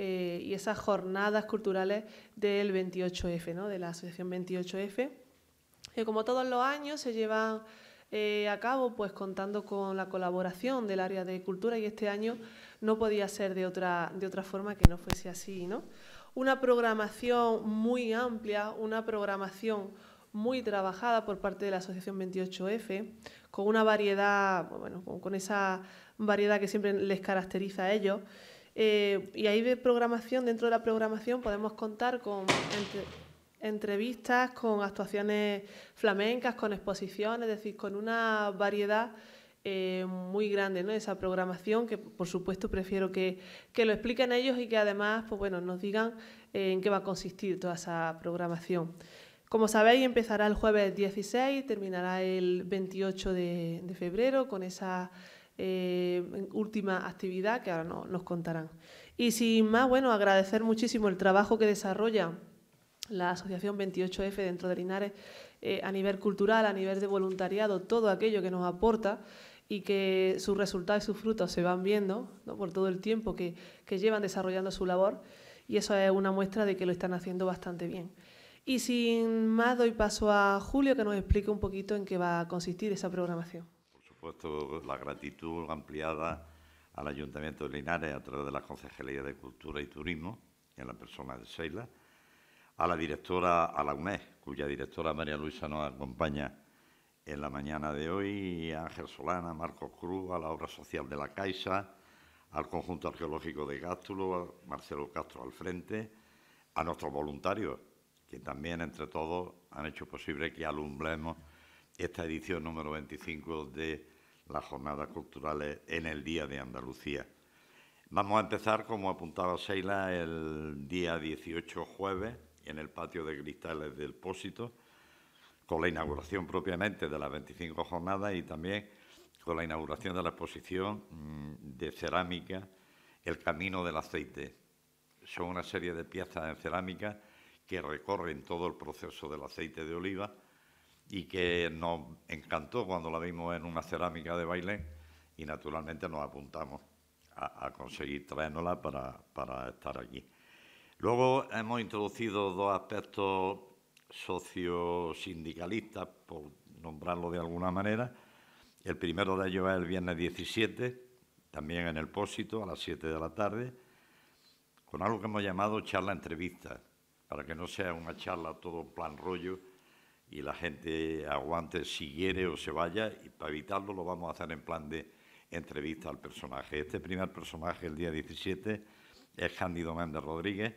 Eh, y esas jornadas culturales del 28F, ¿no? de la Asociación 28F, que como todos los años se llevan eh, a cabo pues contando con la colaboración del área de cultura y este año no podía ser de otra, de otra forma que no fuese así. ¿no? Una programación muy amplia, una programación muy trabajada por parte de la Asociación 28F, con una variedad, bueno, con, esa variedad que siempre les caracteriza a ellos. Eh, y ahí de programación, dentro de la programación podemos contar con entrevistas, con actuaciones flamencas, con exposiciones, es decir, con una variedad eh, muy grande, ¿no? Esa programación que, por supuesto, prefiero que, lo expliquen ellos y que además, pues bueno, nos digan eh, en qué va a consistir toda esa programación. Como sabéis, empezará el jueves 16, y terminará el 28 de, de febrero con esa eh, última actividad que ahora nos contarán. Y sin más, bueno, agradecer muchísimo el trabajo que desarrolla la Asociación 28F dentro de Linares eh, a nivel cultural, a nivel de voluntariado, todo aquello que nos aporta y que sus resultados y sus frutos se van viendo ¿no? por todo el tiempo que llevan desarrollando su labor y eso es una muestra de que lo están haciendo bastante bien. Y sin más doy paso a Julio que nos explique un poquito en qué va a consistir esa programación supuesto, la gratitud ampliada al Ayuntamiento de Linares a través de la Concejalía de Cultura y Turismo, en la persona de Seila, a la directora, a la UNED, cuya directora María Luisa nos acompaña en la mañana de hoy, a Ángel Solana, Marcos Cruz, a la obra social de la Caixa, al conjunto arqueológico de Gástulo, a Marcelo Castro al frente, a nuestros voluntarios, que también entre todos han hecho posible que alumbremos esta edición número 25 de las Jornadas Culturales en el Día de Andalucía. Vamos a empezar, como apuntaba Seila, el día 18 jueves en el patio de cristales del Pósito, con la inauguración propiamente de las 25 jornadas y también con la inauguración de la exposición mm, de cerámica El Camino del Aceite. Son una serie de piezas en cerámica que recorren todo el proceso del aceite de oliva y que nos encantó cuando la vimos en una cerámica de baile y naturalmente nos apuntamos a, conseguir traernosla para, estar aquí. Luego hemos introducido dos aspectos sociosindicalistas, por nombrarlo de alguna manera. El primero de ellos es el viernes 17, también en el Pósito, a las 7 de la tarde, con algo que hemos llamado charla entrevista, para que no sea una charla todo plan rollo, y la gente aguante si quiere o se vaya, y para evitarlo lo vamos a hacer en plan de entrevista al personaje. Este primer personaje, el día 17, es Cándido Méndez Rodríguez,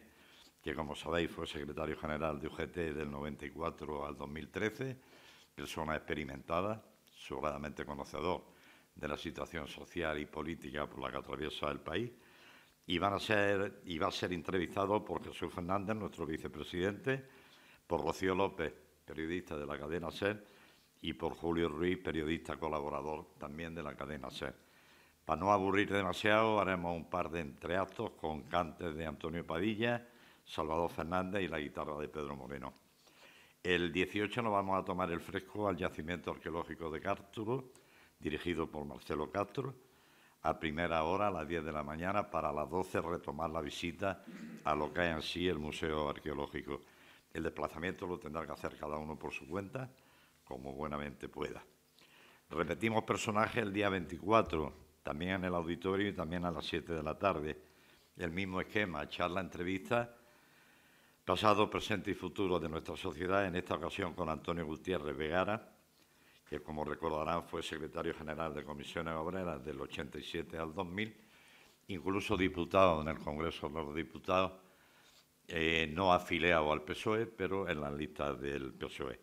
que como sabéis fue secretario general de UGT del 94 al 2013, persona experimentada, sobradamente conocedor de la situación social y política por la que atraviesa el país, y, a ser, y va a ser entrevistado por Jesús Fernández, nuestro vicepresidente, por Rocío López, periodista de la cadena SER, y por Julio Ruiz, periodista colaborador también de la cadena SER. Para no aburrir demasiado, haremos un par de entreactos con cantes de Antonio Padilla, Salvador Fernández y la guitarra de Pedro Moreno. El 18 nos vamos a tomar el fresco al yacimiento arqueológico de Cártulo, dirigido por Marcelo Castro, a primera hora, a las 10 de la mañana, para a las 12 retomar la visita a lo que hay en sí el Museo Arqueológico. El desplazamiento lo tendrá que hacer cada uno por su cuenta, como buenamente pueda. Repetimos personaje el día 24, también en el auditorio y también a las 7 de la tarde. El mismo esquema, charla, entrevista, pasado, presente y futuro de nuestra sociedad, en esta ocasión con Antonio Gutiérrez Vegara, que como recordarán fue secretario general de Comisiones Obreras del 87 al 2000, incluso diputado en el Congreso de los Diputados eh, no afiliado al PSOE, pero en las listas del PSOE.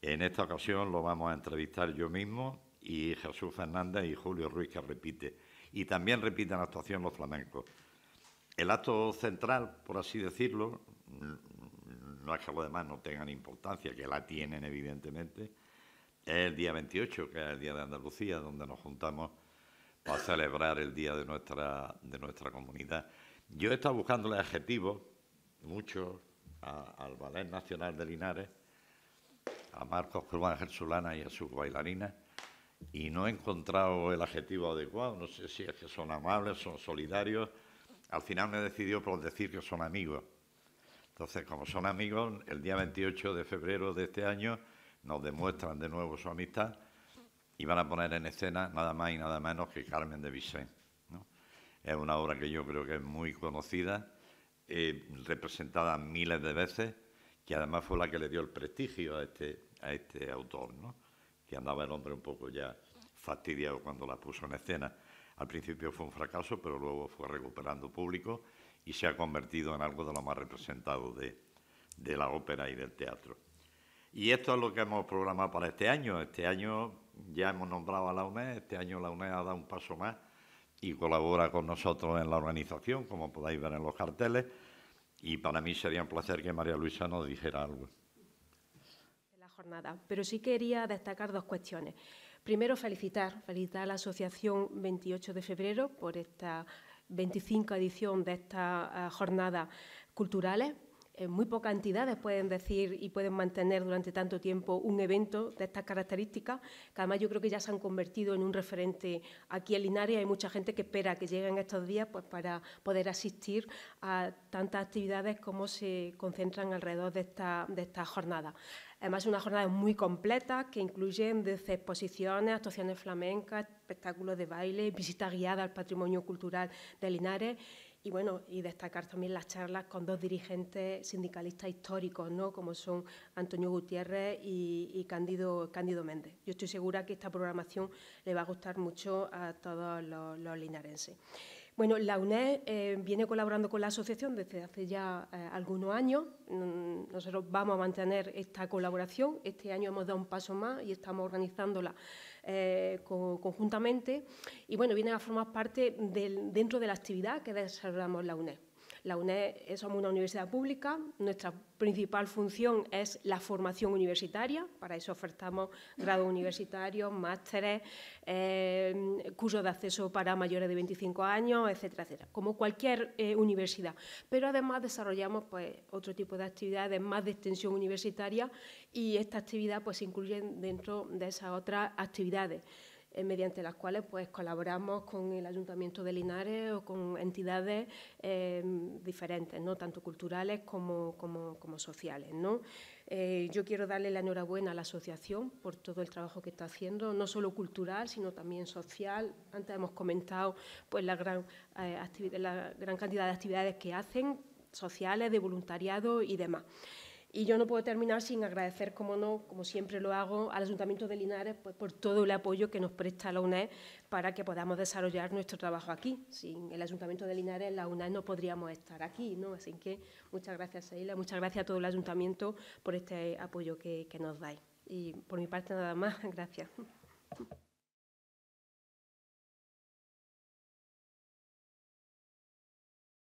En esta ocasión lo vamos a entrevistar yo mismo y Jesús Fernández y Julio Ruiz, que repite. Y también repiten la actuación los flamencos. El acto central, por así decirlo, mm, no es que los demás no tengan importancia, que la tienen evidentemente, es el día 28, que es el Día de Andalucía, donde nos juntamos para celebrar el Día de nuestra, de nuestra comunidad. Yo he estado buscando el adjetivo mucho al Ballet Nacional de Linares, a Marcos Cruz Gersulana y a sus bailarinas, y no he encontrado el adjetivo adecuado. No sé si es que son amables, son solidarios. Al final me he decidió por decir que son amigos. Entonces, como son amigos, el día 28 de febrero de este año nos demuestran de nuevo su amistad y van a poner en escena nada más y nada menos que Carmen de Vicente. Es una obra que yo creo que es muy conocida eh, representada miles de veces, que además fue la que le dio el prestigio a este, a este autor, ¿no? que andaba el hombre un poco ya fastidiado cuando la puso en escena. Al principio fue un fracaso, pero luego fue recuperando público y se ha convertido en algo de lo más representado de, de la ópera y del teatro. Y esto es lo que hemos programado para este año. Este año ya hemos nombrado a la UNED, este año la UNED ha dado un paso más y colabora con nosotros en la organización, como podáis ver en los carteles, y para mí sería un placer que María Luisa nos dijera algo. la jornada, pero sí quería destacar dos cuestiones. Primero, felicitar, felicitar a la Asociación 28 de Febrero por esta 25 edición de esta eh, jornada culturales eh, muy pocas entidades pueden decir y pueden mantener durante tanto tiempo un evento de estas características, que además yo creo que ya se han convertido en un referente aquí en Linares. Hay mucha gente que espera que lleguen estos días pues, para poder asistir a tantas actividades como se concentran alrededor de esta, jornada. Además, es una jornada muy completa que incluye desde exposiciones, actuaciones flamencas, espectáculos de baile, visitas guiada al patrimonio cultural de Linares y bueno, y destacar también las charlas con dos dirigentes sindicalistas históricos, ¿no? como son Antonio Gutiérrez y, Cándido, Méndez. Yo estoy segura que esta programación le va a gustar mucho a todos los, linarenses. Bueno, la UNED eh, viene colaborando con la asociación desde hace ya eh, algunos años. Mm, nosotros vamos a mantener esta colaboración. Este año hemos dado un paso más y estamos organizándola eh, conjuntamente y bueno, vienen a formar parte del, dentro de la actividad que desarrollamos la UNED. La UNED eh, somos una universidad pública, nuestra principal función es la formación universitaria, para eso ofertamos grados universitarios, másteres, eh, cursos de acceso para mayores de 25 años, etcétera, etcétera, como cualquier eh, universidad. Pero además desarrollamos pues, otro tipo de actividades más de extensión universitaria y esta actividad pues, se incluye dentro de esas otras actividades. Eh, mediante las cuales pues, colaboramos con el Ayuntamiento de Linares o con entidades eh, diferentes, ¿no? tanto culturales como, sociales. Eh, yo quiero darle la enhorabuena a la asociación por todo el trabajo que está haciendo, no solo cultural, sino también social. Antes hemos comentado pues, la gran cantidad de actividades que hacen, sociales, de voluntariado y demás. Y yo no puedo terminar sin agradecer, como no, como siempre lo hago, al Ayuntamiento de Linares pues, por todo el apoyo que nos presta la UNED para que podamos desarrollar nuestro trabajo aquí. Sin el Ayuntamiento de Linares, la UNED no podríamos estar aquí, ¿no? Así que muchas gracias, Seila, muchas gracias a todo el Ayuntamiento por este apoyo que, que nos dais. Y por mi parte, nada más. Gracias.